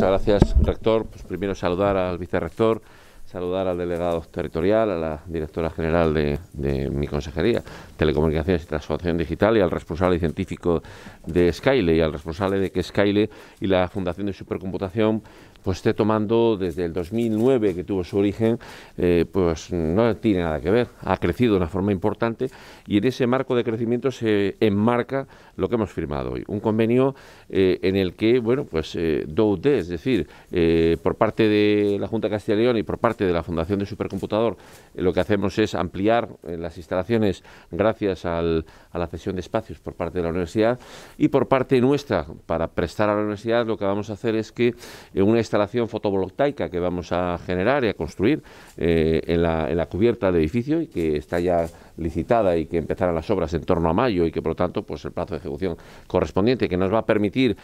Muchas gracias, rector. Pues primero saludar al vicerrector, saludar al delegado territorial, a la directora general de, de mi consejería, Telecomunicaciones y Transformación Digital, y al responsable científico de Skyle, y al responsable de que Skyle y la Fundación de Supercomputación pues esté tomando desde el 2009 que tuvo su origen, eh, pues no tiene nada que ver. Ha crecido de una forma importante y en ese marco de crecimiento se enmarca lo que hemos firmado hoy. Un convenio eh, en el que, bueno, pues eh, es decir, eh, por parte de la Junta de Castilla y León y por parte de la Fundación de Supercomputador, lo que hacemos es ampliar las instalaciones gracias al, a la cesión de espacios por parte de la universidad y por parte nuestra, para prestar a la universidad, lo que vamos a hacer es que una instalación fotovoltaica que vamos a generar y a construir eh, en, la, cubierta del edificio y que está ya licitada y que empezarán las obras en torno a mayo y que por lo tanto pues el plazo de ejecución correspondiente que nos va a permitir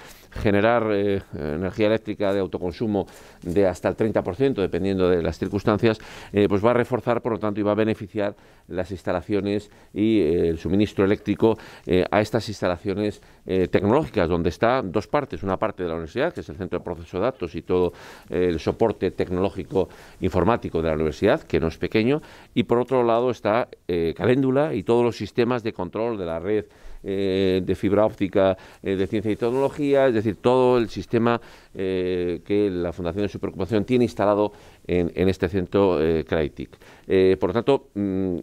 generar eh, energía eléctrica de autoconsumo de hasta el 30% dependiendo de las circunstancias eh, pues va a reforzar por lo tanto y va a beneficiar las instalaciones y el suministro eléctrico a estas instalaciones tecnológicas donde está dos partes una parte de la universidad que es el centro de proceso de datos y todo eh, el soporte tecnológico informático de la universidad, que no es pequeño, y por otro lado está eh, Caléndula y todos los sistemas de control de la red eh, de fibra óptica, eh, de ciencia y tecnología, es decir, todo el sistema eh, que la Fundación de Supercomputación tiene instalado en, este centro CRAITIC. por lo tanto, mm,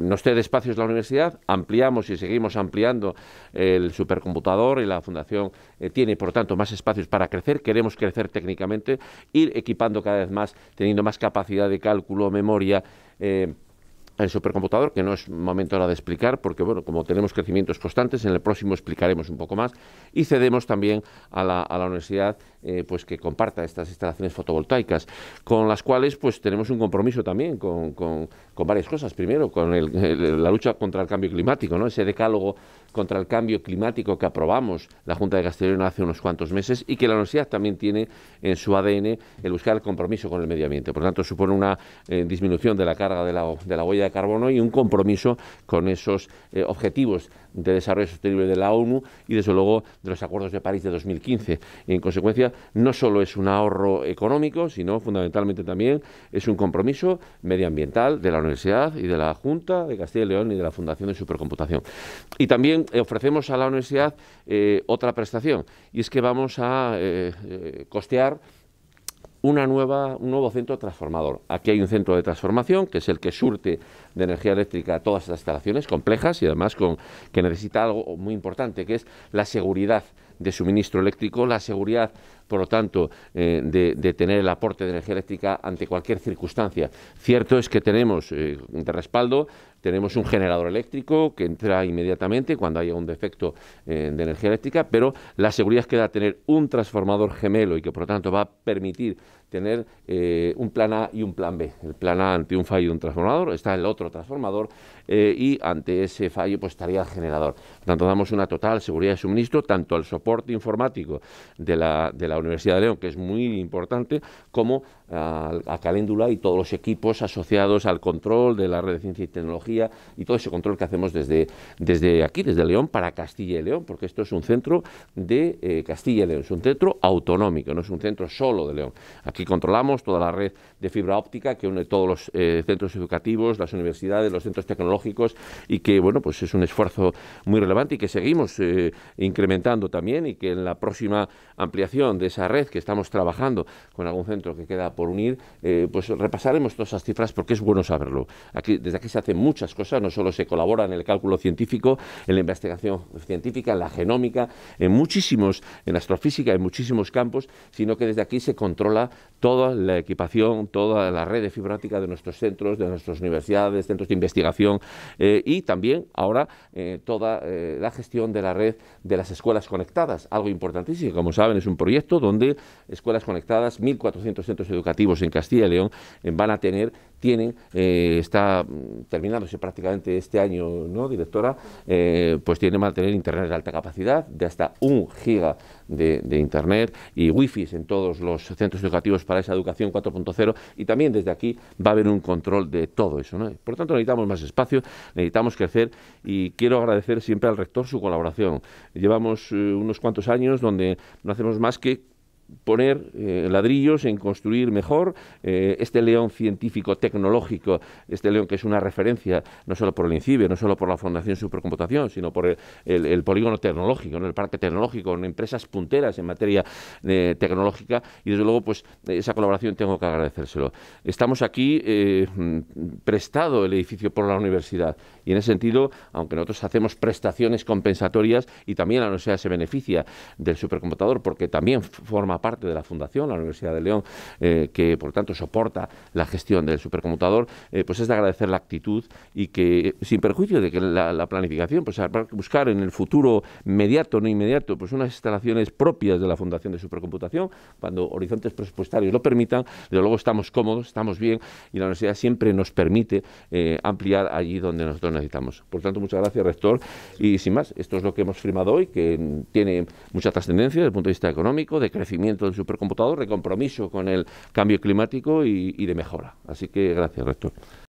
nos este espacio espacios la universidad, ampliamos y seguimos ampliando el supercomputador y la Fundación tiene, por lo tanto, más espacios para crecer, queremos crecer técnicamente, ir equipando cada vez más, teniendo más capacidad de cálculo, memoria el supercomputador, que no es momento ahora de explicar, porque bueno, como tenemos crecimientos constantes, en el próximo explicaremos un poco más y cedemos también a la, universidad eh, pues que comparta estas instalaciones fotovoltaicas, con las cuales pues tenemos un compromiso también con, varias cosas. Primero, con la lucha contra el cambio climático, ¿no? ese decálogo contra el cambio climático que aprobamos la Junta de Castellón hace unos cuantos meses y que la universidad también tiene en su ADN el buscar el compromiso con el medio ambiente. Por lo tanto, supone una eh, disminución de la carga de la, de la huella carbono y un compromiso con esos eh, objetivos de desarrollo sostenible de la ONU y, desde luego, de los acuerdos de París de 2015. en consecuencia, no solo es un ahorro económico, sino fundamentalmente también es un compromiso medioambiental de la universidad y de la Junta de Castilla y León y de la Fundación de Supercomputación. Y también ofrecemos a la universidad eh, otra prestación, y es que vamos a eh, costear una nueva, un nuevo centro transformador. Aquí hay un centro de transformación que es el que surte de energía eléctrica a todas las instalaciones complejas y además con, que necesita algo muy importante, que es la seguridad de suministro eléctrico, la seguridad por lo tanto, eh, de, tener el aporte de energía eléctrica ante cualquier circunstancia. Cierto es que tenemos eh, de respaldo tenemos un generador eléctrico que entra inmediatamente cuando haya un defecto eh, de energía eléctrica, pero la seguridad que da tener un transformador gemelo y que por lo tanto va a permitir tener un plan A y un plan B. El plan A ante un fallo de un transformador, está el otro transformador y ante ese fallo pues estaría el generador. Por lo tanto, damos una total seguridad de suministro tanto al soporte informático de la Universidad de León, que es muy importante, como ah, a, Caléndula y todos los equipos asociados al control de la red de ciencia y tecnología y todo ese control que hacemos desde, desde aquí, desde León, para Castilla y León, porque esto es un centro de eh, Castilla y León, es un centro autonómico, no es un centro solo de León. Aquí controlamos toda la red de fibra óptica que une todos los eh, centros educativos, las universidades, los centros tecnológicos y que, bueno, pues es un esfuerzo muy relevante y que seguimos eh, incrementando también y que en la próxima ampliación de esa red que estamos trabajando con algún centro que queda por unir, eh, pues repasaremos todas esas cifras porque es bueno saberlo. Aquí, desde aquí se hacen muchas cosas, no solo se colabora en el cálculo científico, en la investigación científica, en la genómica, en muchísimos, en astrofísica, en muchísimos campos, sino que desde aquí se controla toda la equipación, toda la red de fibra de nuestros centros, de nuestras universidades, centros de investigación eh, y también ahora eh, toda la gestión de la red de las escuelas conectadas, algo importantísimo, como saben, es un proyecto donde escuelas conectadas, 1.400 centros educativos en Castilla y León, eh, van a tener tienen, eh, está mm, terminándose prácticamente este año, ¿no, directora? Eh, pues tiene mantener internet de alta capacidad, de hasta un giga de, internet y wifi en todos los centros educativos para esa educación 4.0 y también desde aquí va a haber un control de todo eso, Por lo tanto, necesitamos más espacio, necesitamos crecer y quiero agradecer siempre al rector su colaboración. Llevamos eh, unos cuantos años donde no hacemos más que poner eh, ladrillos, en construir mejor eh, este león científico tecnológico, este león que es una referencia no solo por el INCIBE, no solo por la Fundación Supercomputación, sino por el, polígono tecnológico, en el parque tecnológico, en empresas punteras en materia eh, tecnológica y desde luego pues esa colaboración tengo que agradecérselo. Estamos aquí prestado el edificio por la universidad y en ese sentido, aunque nosotros hacemos prestaciones compensatorias y también la universidad se beneficia del supercomputador porque también forma parte de la Fundación, la Universidad de León, eh, que por tanto soporta la gestión del supercomputador, eh, pues es de agradecer la actitud y que, sin perjuicio de que la, planificación, pues habrá que buscar en el futuro mediato, no inmediato, pues unas instalaciones propias de la Fundación de Supercomputación, cuando horizontes presupuestarios lo permitan, desde luego estamos cómodos, estamos bien y la universidad siempre nos permite eh, ampliar allí donde nosotros necesitamos. Por tanto, muchas gracias, rector. Y sin más, esto es lo que hemos firmado hoy, que tiene mucha trascendencia desde el punto de vista económico, de crecimiento del supercomputador, de compromiso con el cambio climático y, y de mejora. Así que gracias, rector.